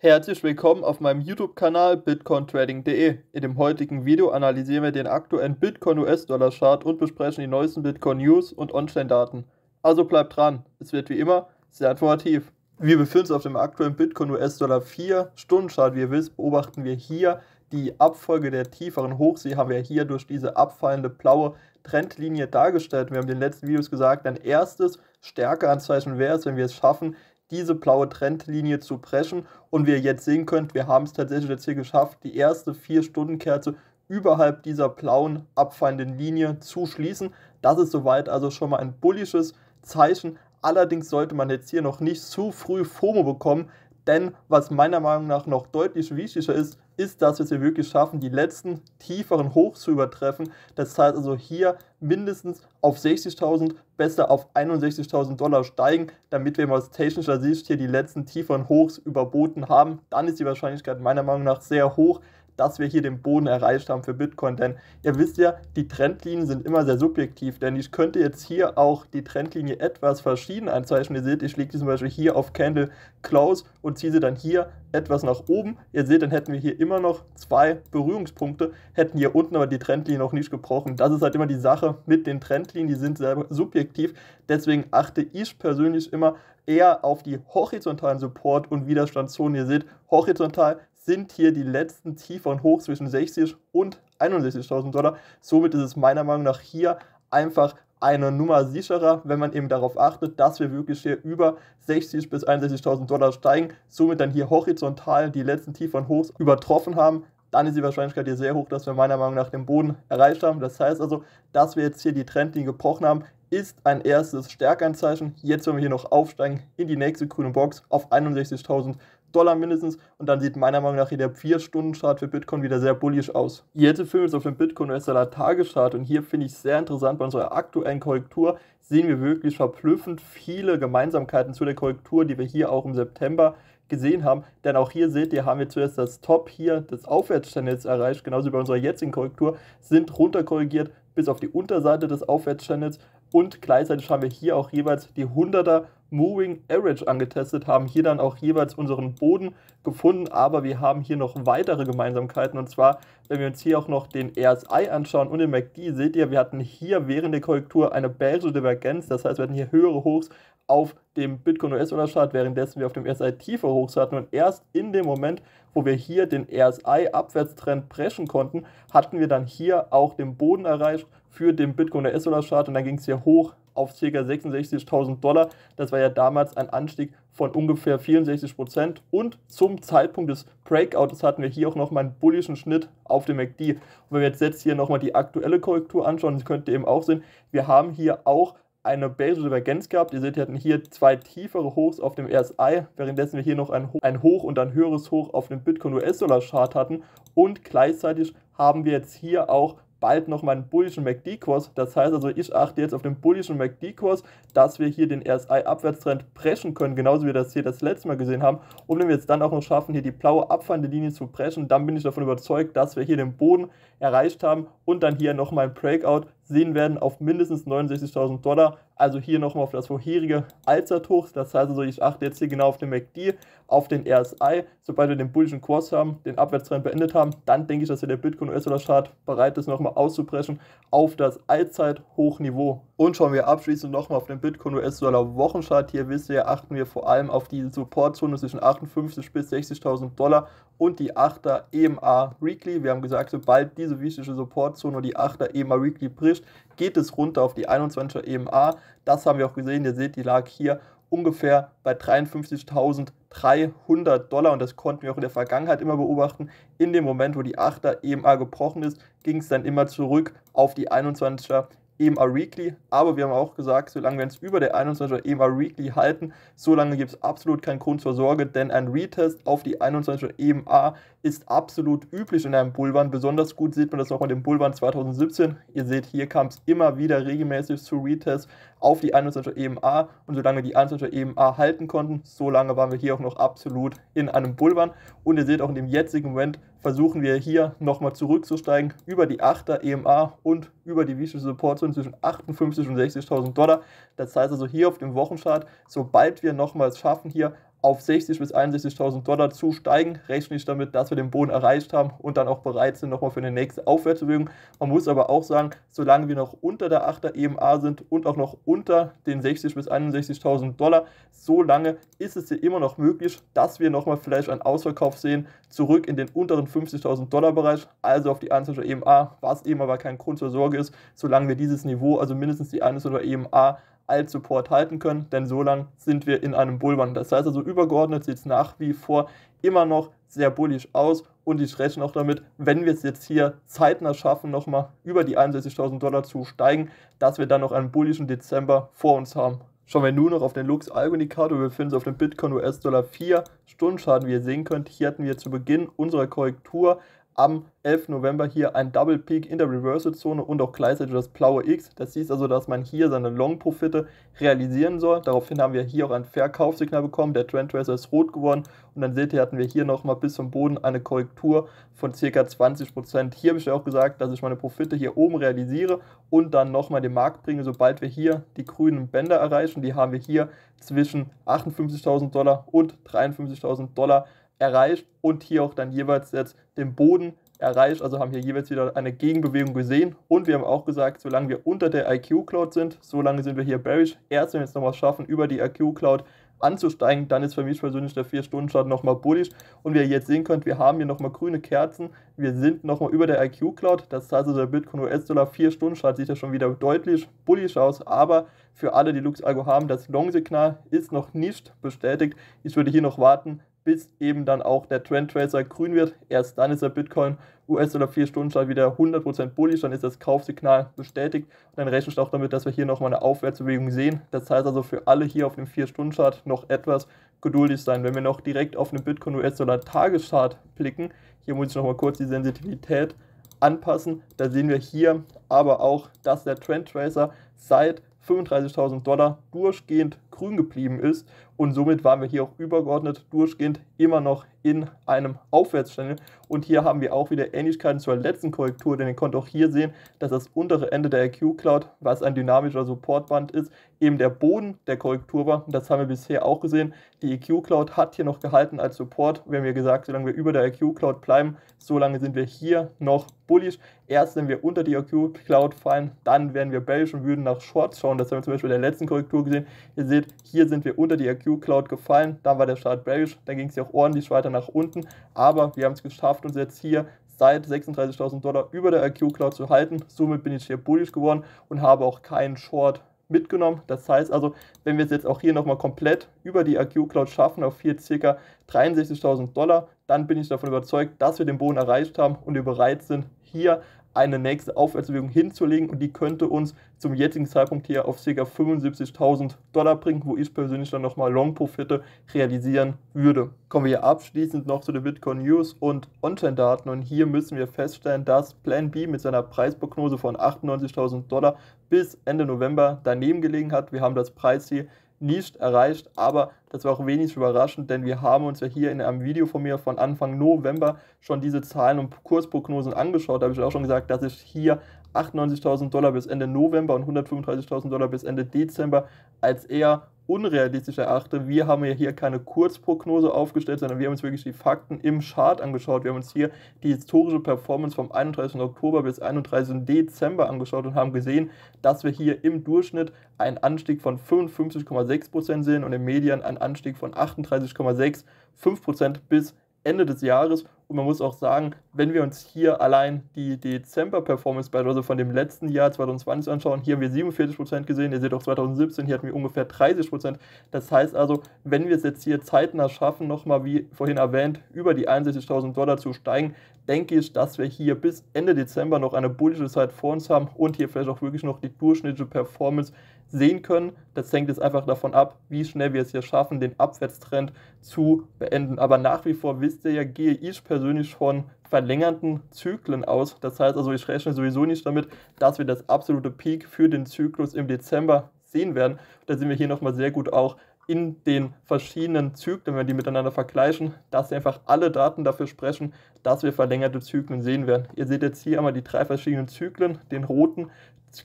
Herzlich willkommen auf meinem YouTube-Kanal bitcointrading.de. In dem heutigen Video analysieren wir den aktuellen Bitcoin-US-Dollar-Chart und besprechen die neuesten Bitcoin-News und On-Chain-Daten. Also bleibt dran, es wird wie immer sehr informativ. Wir befinden uns auf dem aktuellen Bitcoin-US-Dollar 4-Stunden-Chart. Wie ihr wisst, beobachten wir hier die Abfolge der tieferen Hochsee. haben wir hier durch diese abfallende blaue Trendlinie dargestellt. Wir haben in den letzten Videos gesagt, ein erstes Stärkeanzeichen wäre es, wenn wir es schaffen, diese blaue Trendlinie zu brechen. Und wie ihr jetzt sehen könnt, wir haben es tatsächlich jetzt hier geschafft, die erste 4-Stunden-Kerze überhalb dieser blauen abfallenden Linie zu schließen. Das ist soweit also schon mal ein bullisches Zeichen. Allerdings sollte man jetzt hier noch nicht zu früh FOMO bekommen, denn was meiner Meinung nach noch deutlich wichtiger ist, ist, dass wir es hier wirklich schaffen, die letzten tieferen Hochs zu übertreffen. Das heißt also hier mindestens auf 60.000, besser auf 61.000 Dollar steigen, damit wir aus technischer Sicht hier die letzten tieferen Hochs überboten haben. Dann ist die Wahrscheinlichkeit meiner Meinung nach sehr hoch, dass wir hier den Boden erreicht haben für Bitcoin. Denn ihr wisst ja, die Trendlinien sind immer sehr subjektiv, denn ich könnte jetzt hier auch die Trendlinie etwas verschieden anzeichnen. Ihr seht, ich lege die zum Beispiel hier auf Candle Close und ziehe sie dann hier etwas nach oben. Ihr seht, dann hätten wir hier immer noch zwei Berührungspunkte, hätten hier unten aber die Trendlinie noch nicht gebrochen. Das ist halt immer die Sache mit den Trendlinien, die sind sehr subjektiv. Deswegen achte ich persönlich immer eher auf die horizontalen Support- und Widerstandszonen. Ihr seht, horizontal sind hier die letzten tieferen Hoch zwischen 60 und 61.000 Dollar. Somit ist es meiner Meinung nach hier einfach eine Nummer sicherer, wenn man eben darauf achtet, dass wir wirklich hier über 60 bis 61.000 Dollar steigen, somit dann hier horizontal die letzten tieferen Hochs übertroffen haben, dann ist die Wahrscheinlichkeit hier sehr hoch, dass wir meiner Meinung nach den Boden erreicht haben. Das heißt also, dass wir jetzt hier die Trendlinie gebrochen haben, ist ein erstes Stärkeinzeichen. Jetzt, wollen wir hier noch aufsteigen in die nächste grüne Box auf 61.000 Dollar mindestens. Und dann sieht meiner Meinung nach der 4-Stunden-Chart für Bitcoin wieder sehr bullisch aus. Jetzt filmen wir uns auf dem Bitcoin-US-Dollar-Tageschart und hier finde ich sehr interessant, bei unserer aktuellen Korrektur sehen wir wirklich verblüffend viele Gemeinsamkeiten zu der Korrektur, die wir hier auch im September gesehen haben. Denn auch hier seht ihr, haben wir zuerst das Top hier des Aufwärtschannels erreicht, genauso wie bei unserer jetzigen Korrektur, sind runterkorrigiert bis auf die Unterseite des Aufwärtschannels und gleichzeitig haben wir hier auch jeweils die 100er Moving Average angetestet, haben hier dann auch jeweils unseren Boden gefunden, aber wir haben hier noch weitere Gemeinsamkeiten und zwar, wenn wir uns hier auch noch den RSI anschauen und den MACD, seht ihr, wir hatten hier während der Korrektur eine beige Divergenz, das heißt, wir hatten hier höhere Hochs auf dem Bitcoin US Dollar Chart, währenddessen wir auf dem RSI tiefer Hochs hatten und erst in dem Moment, wo wir hier den RSI Abwärtstrend preschen konnten, hatten wir dann hier auch den Boden erreicht für den Bitcoin US Dollar Chart und dann ging es hier hoch auf ca. 66.000 Dollar. Das war ja damals ein Anstieg von ungefähr 64 Prozent. Und zum Zeitpunkt des Breakouts hatten wir hier auch noch mal einen bullischen Schnitt auf dem MACD. E und wenn wir jetzt, jetzt hier nochmal die aktuelle Korrektur anschauen, das könnt ihr eben auch sehen, wir haben hier auch eine beige Divergenz gehabt. Ihr seht, wir hatten hier zwei tiefere Hochs auf dem RSI, währenddessen wir hier noch ein, Hoch, ein Hoch und ein höheres Hoch auf dem Bitcoin US-Dollar-Chart hatten. Und gleichzeitig haben wir jetzt hier auch bald nochmal einen bullischen MACD-Kurs. Das heißt also, ich achte jetzt auf den bullischen MACD-Kurs, dass wir hier den RSI-Abwärtstrend brechen können, genauso wie wir das hier das letzte Mal gesehen haben. Und wenn wir jetzt dann auch noch schaffen, hier die blaue abfallende Linie zu brechen, dann bin ich davon überzeugt, dass wir hier den Boden erreicht haben und dann hier nochmal ein Breakout sehen werden auf mindestens 69.000 Dollar. Also hier nochmal auf das vorherige Allzeithoch. Das heißt also, ich achte jetzt hier genau auf den MACD, auf den RSI. Sobald wir den bullischen Kurs haben, den Abwärtstrend beendet haben, dann denke ich, dass hier der Bitcoin US-Dollar Chart bereit ist, nochmal auszubrechen auf das Allzeithochniveau. Und schauen wir abschließend nochmal auf den Bitcoin US-Dollar Wochenchart. Hier wisst ihr, achten wir vor allem auf die Supportzone zwischen 58.000 bis 60.000 Dollar und die 8er EMA Weekly. Wir haben gesagt, sobald diese wichtige Supportzone die 8er EMA Weekly bricht, erwischt, geht es runter auf die 21er EMA. Das haben wir auch gesehen. Ihr seht, die lag hier ungefähr bei 53.300 Dollar und das konnten wir auch in der Vergangenheit immer beobachten. In dem Moment, wo die 8er EMA gebrochen ist, ging es dann immer zurück auf die 21er EMA Weekly, aber wir haben auch gesagt, solange wir uns über der 21er EMA Weekly halten, solange gibt es absolut keinen Grund zur Sorge, denn ein Retest auf die 21er EMA ist absolut üblich in einem Bullrun. Besonders gut sieht man das auch mit dem Bullrun 2017. Ihr seht, hier kam es immer wieder regelmäßig zu Retests auf die 21er EMA und solange die 21er EMA halten konnten, solange waren wir hier auch noch absolut in einem Bullrun und ihr seht auch in dem jetzigen Moment versuchen wir hier nochmal zurückzusteigen über die 8er EMA und über die Support Zone zwischen 58.000 und 60.000 Dollar. Das heißt also hier auf dem Wochenchart, sobald wir nochmals schaffen, hier auf 60.000 bis 61.000 Dollar zu steigen. Rechne ich damit, dass wir den Boden erreicht haben und dann auch bereit sind, nochmal für eine nächste Aufwärtsbewegung. Man muss aber auch sagen, solange wir noch unter der 8er EMA sind und auch noch unter den 60.000 bis 61.000 Dollar, so lange ist es hier immer noch möglich, dass wir nochmal vielleicht einen Ausverkauf sehen, zurück in den unteren 50.000 Dollar Bereich, also auf die 1er EMA, was eben aber kein Grund zur Sorge ist, solange wir dieses Niveau, also mindestens die 1er EMA als Support halten können, denn so lange sind wir in einem Bullrun. Das heißt also, übergeordnet sieht es nach wie vor immer noch sehr bullisch aus und ich rechne auch damit, wenn wir es jetzt hier zeitnah schaffen, nochmal über die 61.000 Dollar zu steigen, dass wir dann noch einen bullischen Dezember vor uns haben. Schauen wir nun noch auf den Lux Algo Indikator. Wir befinden uns auf dem Bitcoin US-Dollar 4 Stundenschaden, Wie ihr sehen könnt, hier hatten wir zu Beginn unserer Korrektur am 11. November hier ein Double Peak in der Reversal Zone und auch gleichzeitig das blaue X. Das hieß also, dass man hier seine Long Profite realisieren soll. Daraufhin haben wir hier auch ein Verkaufssignal bekommen. Der Trend Tracer ist rot geworden und dann seht ihr, hatten wir hier nochmal bis zum Boden eine Korrektur von ca. 20%. Hier habe ich ja auch gesagt, dass ich meine Profite hier oben realisiere und dann nochmal den Markt bringe, sobald wir hier die grünen Bänder erreichen. Die haben wir hier zwischen 58.000 Dollar und 53.000 Dollar erreicht und hier auch dann jeweils jetzt den Boden erreicht, also haben hier jeweils wieder eine Gegenbewegung gesehen und wir haben auch gesagt, solange wir unter der IQ Cloud sind, solange sind wir hier bearish. Erst wenn wir es nochmal schaffen, über die IQ Cloud anzusteigen, dann ist für mich persönlich der 4-Stunden-Chart nochmal bullish. Und wie ihr jetzt sehen könnt, wir haben hier nochmal grüne Kerzen. Wir sind nochmal über der IQ Cloud. Das heißt also, der Bitcoin US-Dollar 4-Stunden-Chart sieht ja schon wieder deutlich bullish aus. Aber für alle, die Lux Algo haben, das Long-Signal ist noch nicht bestätigt. Ich würde hier noch warten, bis eben dann auch der Trend Tracer grün wird. Erst dann ist der Bitcoin US-Dollar 4 Stunden Chart wieder 100% bullish, dann ist das Kaufsignal bestätigt und dann rechne ich auch damit, dass wir hier nochmal eine Aufwärtsbewegung sehen. Das heißt also für alle hier auf dem 4 Stunden Chart noch etwas geduldig sein. Wenn wir noch direkt auf den Bitcoin US-Dollar Tageschart blicken, hier muss ich nochmal kurz die Sensitivität anpassen, da sehen wir hier aber auch, dass der Trend Tracer seit 35.000 Dollar durchgehend grün geblieben ist. Und somit waren wir hier auch übergeordnet durchgehend immer noch in einem Aufwärtschannel. Und hier haben wir auch wieder Ähnlichkeiten zur letzten Korrektur, denn ihr könnt auch hier sehen, dass das untere Ende der IQ Cloud, was ein dynamischer Supportband ist, eben der Boden der Korrektur war. das haben wir bisher auch gesehen. Die IQ Cloud hat hier noch gehalten als Support. Wir haben ja gesagt, solange wir über der IQ Cloud bleiben, solange sind wir hier noch bullish. Erst wenn wir unter die IQ Cloud fallen, dann werden wir bearish und würden nach Shorts schauen. Das haben wir zum Beispiel in der letzten Korrektur gesehen. Ihr seht, hier sind wir unter die AQ Cloud gefallen, dann war der Chart bearish, dann ging es ja auch ordentlich weiter nach unten, aber wir haben es geschafft, uns jetzt hier seit 36.000 Dollar über der AQ Cloud zu halten. Somit bin ich hier bullish geworden und habe auch keinen Short mitgenommen. Das heißt also, wenn wir es jetzt auch hier nochmal komplett über die AQ Cloud schaffen, auf hier ca. 63.000 Dollar, dann bin ich davon überzeugt, dass wir den Boden erreicht haben und wir bereit sind, hier eine nächste Aufwärtsbewegung hinzulegen und die könnte uns zum jetzigen Zeitpunkt hier auf ca. 75.000 Dollar bringen, wo ich persönlich dann nochmal Long-Profite realisieren würde. Kommen wir hier abschließend noch zu den Bitcoin News und On-Chain-Daten und hier müssen wir feststellen, dass Plan B mit seiner Preisprognose von 98.000 Dollar bis Ende November daneben gelegen hat. Wir haben das Preisziel nicht erreicht, aber das war auch wenig überraschend, denn wir haben uns ja hier in einem Video von mir von Anfang November schon diese Zahlen und Kursprognosen angeschaut. Da habe ich auch schon gesagt, dass ich hier 98.000 Dollar bis Ende November und 135.000 Dollar bis Ende Dezember als eher unrealistisch erachte. Wir haben ja hier keine Kurzprognose aufgestellt, sondern wir haben uns wirklich die Fakten im Chart angeschaut. Wir haben uns hier die historische Performance vom 31. Oktober bis 31. Dezember angeschaut und haben gesehen, dass wir hier im Durchschnitt einen Anstieg von 55,6% sehen und im Median einen Anstieg von 38,6% bis Ende des Jahres und man muss auch sagen, wenn wir uns hier allein die Dezember-Performance beispielsweise also von dem letzten Jahr 2020 anschauen, hier haben wir 47% gesehen, ihr seht auch 2017, hier hatten wir ungefähr 30%. Das heißt also, wenn wir es jetzt hier zeitnah schaffen, nochmal wie vorhin erwähnt, über die 61.000 Dollar zu steigen, denke ich, dass wir hier bis Ende Dezember noch eine bullische Zeit vor uns haben und hier vielleicht auch wirklich noch die durchschnittliche Performance sehen können. Das hängt jetzt einfach davon ab, wie schnell wir es hier schaffen, den Abwärtstrend zu beenden. Aber nach wie vor wisst ihr ja, gehe ich persönlich persönlich von verlängerten Zyklen aus. Das heißt also, ich rechne sowieso nicht damit, dass wir das absolute Peak für den Zyklus im Dezember sehen werden. Da sehen wir hier nochmal sehr gut auch in den verschiedenen Zyklen, wenn wir die miteinander vergleichen, dass einfach alle Daten dafür sprechen, dass wir verlängerte Zyklen sehen werden. Ihr seht jetzt hier einmal die drei verschiedenen Zyklen, den roten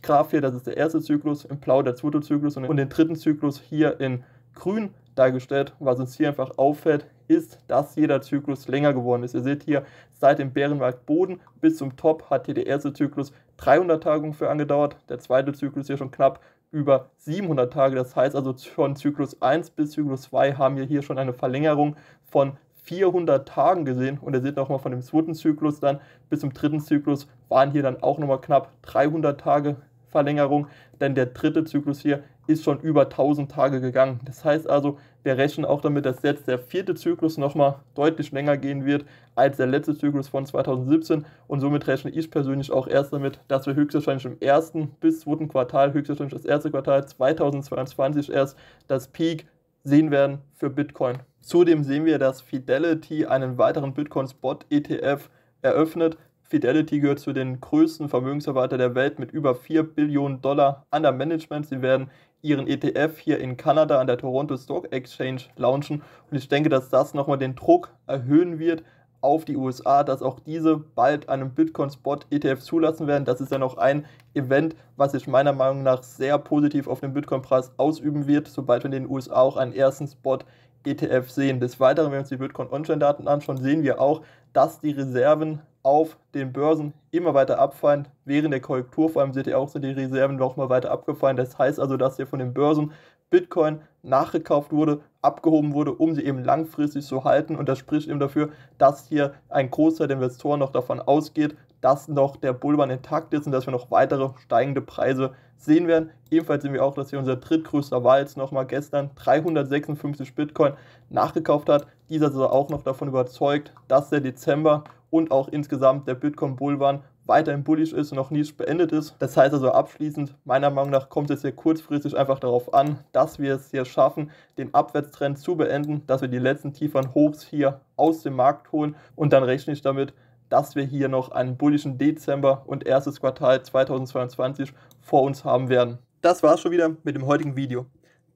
Graph hier, das ist der erste Zyklus, im blau der zweite Zyklus und den dritten Zyklus hier in grün dargestellt. Was uns hier einfach auffällt, ist, dass jeder Zyklus länger geworden ist. Ihr seht hier, seit dem Bärenmarktboden bis zum Top hat hier der erste Zyklus 300 Tage ungefähr angedauert, der zweite Zyklus hier schon knapp über 700 Tage. Das heißt also von Zyklus 1 bis Zyklus 2 haben wir hier schon eine Verlängerung von 400 Tagen gesehen. Und ihr seht nochmal von dem zweiten Zyklus dann bis zum dritten Zyklus waren hier dann auch nochmal knapp 300 Tage Verlängerung, denn der dritte Zyklus hier ist schon über 1000 Tage gegangen. Das heißt also, wir rechnen auch damit, dass jetzt der vierte Zyklus nochmal deutlich länger gehen wird als der letzte Zyklus von 2017 und somit rechne ich persönlich auch erst damit, dass wir höchstwahrscheinlich im ersten bis zweiten Quartal, höchstwahrscheinlich das erste Quartal 2022 erst das Peak sehen werden für Bitcoin. Zudem sehen wir, dass Fidelity einen weiteren Bitcoin Spot ETF eröffnet. Fidelity gehört zu den größten Vermögensverwalter der Welt mit über 4 Billionen Dollar an der Management. Sie werden ihren ETF hier in Kanada an der Toronto Stock Exchange launchen. Und ich denke, dass das nochmal den Druck erhöhen wird auf die USA, dass auch diese bald einen Bitcoin-Spot-ETF zulassen werden. Das ist ja noch ein Event, was sich meiner Meinung nach sehr positiv auf den Bitcoin-Preis ausüben wird, sobald wir in den USA auch einen ersten Spot-ETF ETF sehen. Des Weiteren, wenn wir uns die Bitcoin-On-Chain-Daten anschauen, sehen wir auch, dass die Reserven auf den Börsen immer weiter abfallen. Während der Korrektur vor allem seht ihr auch, sind die Reserven noch mal weiter abgefallen. Das heißt also, dass hier von den Börsen Bitcoin nachgekauft wurde, abgehoben wurde, um sie eben langfristig zu halten. Und das spricht eben dafür, dass hier ein Großteil der Investoren noch davon ausgeht, dass noch der Bullrun intakt ist und dass wir noch weitere steigende Preise sehen werden. Ebenfalls sehen wir auch, dass hier unser drittgrößter war jetzt nochmal gestern 356 Bitcoin nachgekauft hat. Dieser ist also auch noch davon überzeugt, dass der Dezember und auch insgesamt der Bitcoin Bullrun weiterhin bullish ist und noch nicht beendet ist. Das heißt also abschließend, meiner Meinung nach kommt es hier kurzfristig einfach darauf an, dass wir es hier schaffen, den Abwärtstrend zu beenden, dass wir die letzten tieferen Hochs hier aus dem Markt holen und dann rechne ich damit, dass wir hier noch einen bullischen Dezember und erstes Quartal 2022 vor uns haben werden. Das war's schon wieder mit dem heutigen Video.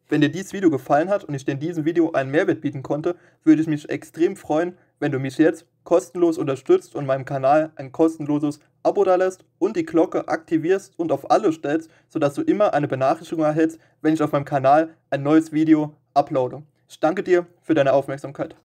Wenn dir dieses Video gefallen hat und ich dir in diesem Video einen Mehrwert bieten konnte, würde ich mich extrem freuen, wenn du mich jetzt kostenlos unterstützt und meinem Kanal ein kostenloses Abo dalässt und die Glocke aktivierst und auf alle stellst, sodass du immer eine Benachrichtigung erhältst, wenn ich auf meinem Kanal ein neues Video uploade. Ich danke dir für deine Aufmerksamkeit.